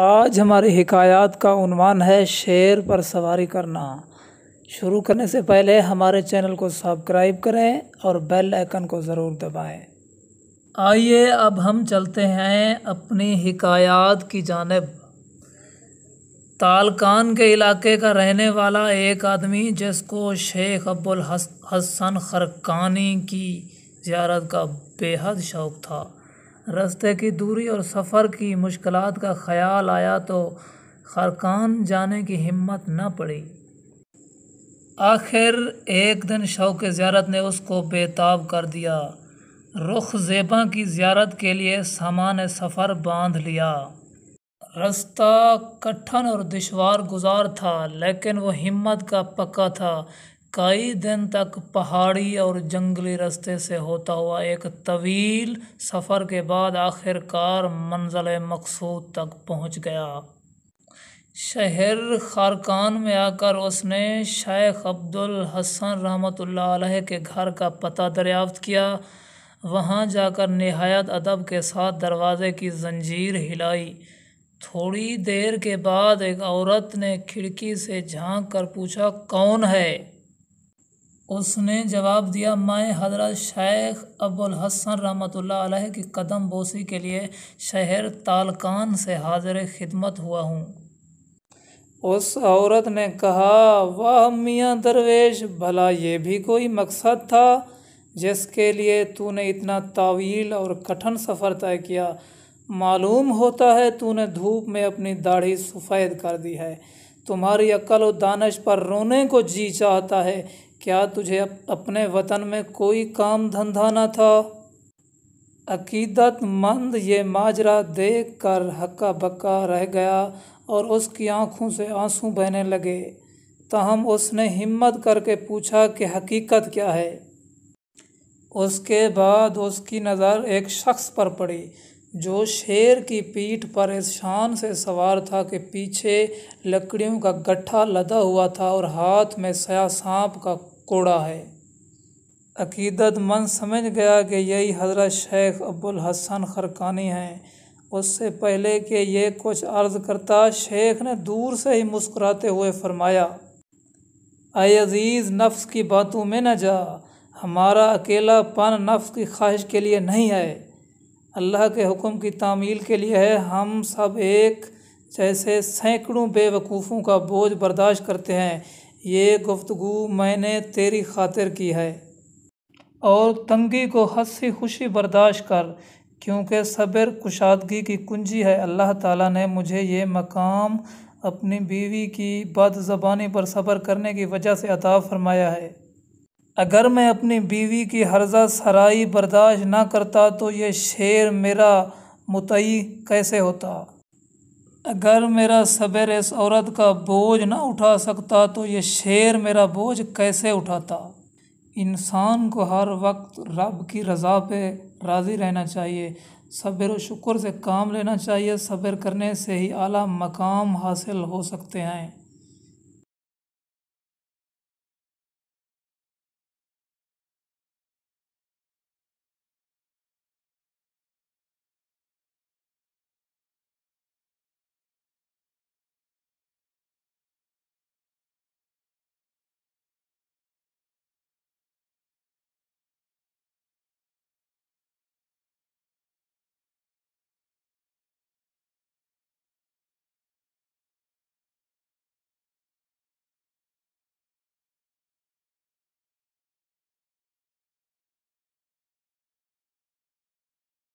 आज हमारे हिकायात का उनवान है शेर पर सवारी करना शुरू करने से पहले हमारे चैनल को सब्सक्राइब करें और बेल आइकन को ज़रूर दबाएं। आइए अब हम चलते हैं अपनी हिकायात की जानब तालकान के इलाके का रहने वाला एक आदमी जिसको शेख अब्बुल हसन खरकानी की ज्यारत का बेहद शौक़ था रास्ते की दूरी और सफ़र की मुश्किल का ख़याल आया तो खरकान जाने की हिम्मत न पड़ी आखिर एक दिन शौक़ ज़्यारत ने उसको बेताब कर दिया रुख जेबा की ज़्यारत के लिए सामान सफ़र बांध लिया रास्ता कठन और दुशवार गुजार था लेकिन वो हिम्मत का पक्का था कई दिन तक पहाड़ी और जंगली रास्ते से होता हुआ एक तवील सफ़र के बाद आखिरकार मंजिल मकसूद तक पहुंच गया शहर खारकान में आकर उसने शेख अब्दुल हसन रहमत के घर का पता दरियाफ्त किया वहाँ जाकर नहायत अदब के साथ दरवाज़े की जंजीर हिलाई थोड़ी देर के बाद एक औरत ने खिड़की से झांक कर पूछा कौन है उसने जवाब दिया मैं हजरत शेख अबुल हसन रहमत आलह की कदम बोसी के लिए शहर तालकान से हाजिर खिदमत हुआ हूँ उस औरत ने कहा वाह मियाँ दरवेश भला ये भी कोई मकसद था जिसके लिए तूने इतना तावील और कठिन सफ़र तय किया मालूम होता है तूने धूप में अपनी दाढ़ी सफ़ेद कर दी है तुम्हारी अक्ल और दानश पर रोने को जी चाहता है क्या तुझे अपने वतन में कोई काम धंधा न था अकीदतमंद ये माजरा देख कर हक्का बक्का रह गया और उसकी आंखों से आंसू बहने लगे तहम उसने हिम्मत करके पूछा कि हकीकत क्या है उसके बाद उसकी नज़र एक शख्स पर पड़ी जो शेर की पीठ पर इस शान से सवार था कि पीछे लकड़ियों का गट्ठा लदा हुआ था और हाथ में सया सांप का कोड़ा है अकीदतमंद समझ गया कि यही हज़रत शेख अब्बुल हसन खरकानी हैं उससे पहले कि ये कुछ अर्ज़ करता शेख ने दूर से ही मुस्कुराते हुए फरमाया आए अजीज़ नफ्स की बातों में न जा हमारा अकेलापन नफ्स की ख्वाहिश के लिए नहीं है अल्लाह के हुक्म की तामील के लिए है हम सब एक जैसे सैकड़ों बेवकूफ़ों का बोझ बर्दाश्त करते हैं ये गुफ्तगु मैंने तेरी खातिर की है और तंगी को हंसी खुशी बर्दाश्त कर क्योंकि सब्र कुशादगी की कुंजी है अल्लाह ताला ने मुझे ये मकाम अपनी बीवी की बद ज़बानी पर सब्र करने की वजह से अता फरमाया है अगर मैं अपनी बीवी की हर्जा सराई बर्दाश्त ना करता तो ये शेर मेरा मुतई कैसे होता अगर मेरा सबर इस औरत का बोझ ना उठा सकता तो ये शेर मेरा बोझ कैसे उठाता इंसान को हर वक्त रब की रज़ा पे राज़ी रहना चाहिए सबर व शुक्र से काम लेना चाहिए सबर करने से ही आला मकाम हासिल हो सकते हैं